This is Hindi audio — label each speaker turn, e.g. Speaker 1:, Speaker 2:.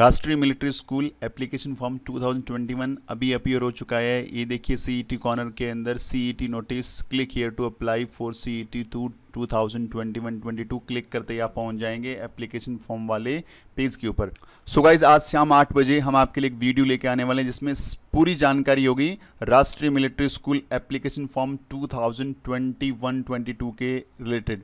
Speaker 1: राष्ट्रीय मिलिट्री स्कूल एप्लीकेशन फॉर्म 2021 अभी अपियर हो चुका है ये देखिए सीईटी e कॉर्नर के अंदर CET e notice click here to apply for CET two 2021-22 click करते ही आप पहुंच जाएंगे एप्लीकेशन फॉर्म वाले पेज के ऊपर सो गाइज आज शाम आठ बजे हम आपके लिए एक वीडियो लेके आने वाले हैं जिसमें पूरी जानकारी होगी राष्ट्रीय मिलिट्री स्कूल एप्लीकेशन फॉर्म 2021-22 के रिलेटेड